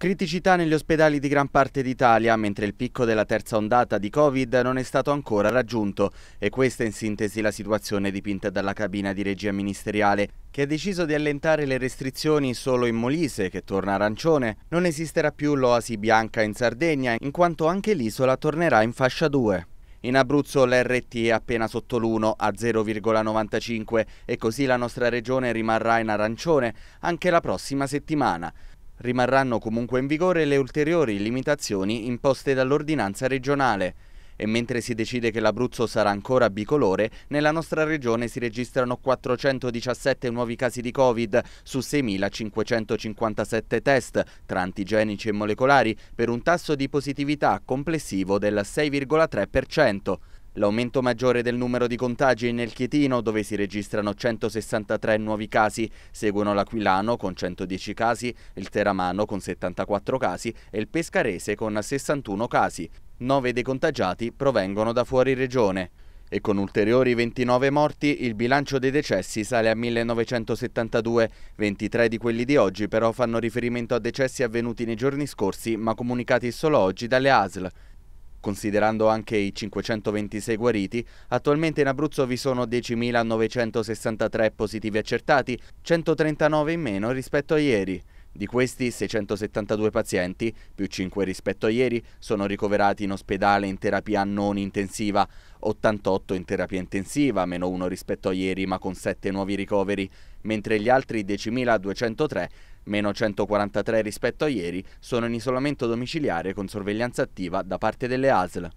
Criticità negli ospedali di gran parte d'Italia, mentre il picco della terza ondata di Covid non è stato ancora raggiunto e questa è in sintesi la situazione dipinta dalla cabina di regia ministeriale, che ha deciso di allentare le restrizioni solo in Molise, che torna arancione. Non esisterà più l'oasi bianca in Sardegna, in quanto anche l'isola tornerà in fascia 2. In Abruzzo l'RT è appena sotto l'1 a 0,95 e così la nostra regione rimarrà in arancione anche la prossima settimana. Rimarranno comunque in vigore le ulteriori limitazioni imposte dall'ordinanza regionale. E mentre si decide che l'Abruzzo sarà ancora bicolore, nella nostra regione si registrano 417 nuovi casi di Covid su 6.557 test tra antigenici e molecolari per un tasso di positività complessivo del 6,3%. L'aumento maggiore del numero di contagi è nel Chietino, dove si registrano 163 nuovi casi, seguono l'Aquilano con 110 casi, il Teramano con 74 casi e il Pescarese con 61 casi. 9 dei contagiati provengono da fuori regione. E con ulteriori 29 morti il bilancio dei decessi sale a 1972, 23 di quelli di oggi però fanno riferimento a decessi avvenuti nei giorni scorsi ma comunicati solo oggi dalle ASL. Considerando anche i 526 guariti, attualmente in Abruzzo vi sono 10.963 positivi accertati, 139 in meno rispetto a ieri. Di questi 672 pazienti, più 5 rispetto a ieri, sono ricoverati in ospedale in terapia non intensiva, 88 in terapia intensiva, meno 1 rispetto a ieri ma con 7 nuovi ricoveri, mentre gli altri 10.203, meno 143 rispetto a ieri, sono in isolamento domiciliare con sorveglianza attiva da parte delle ASL.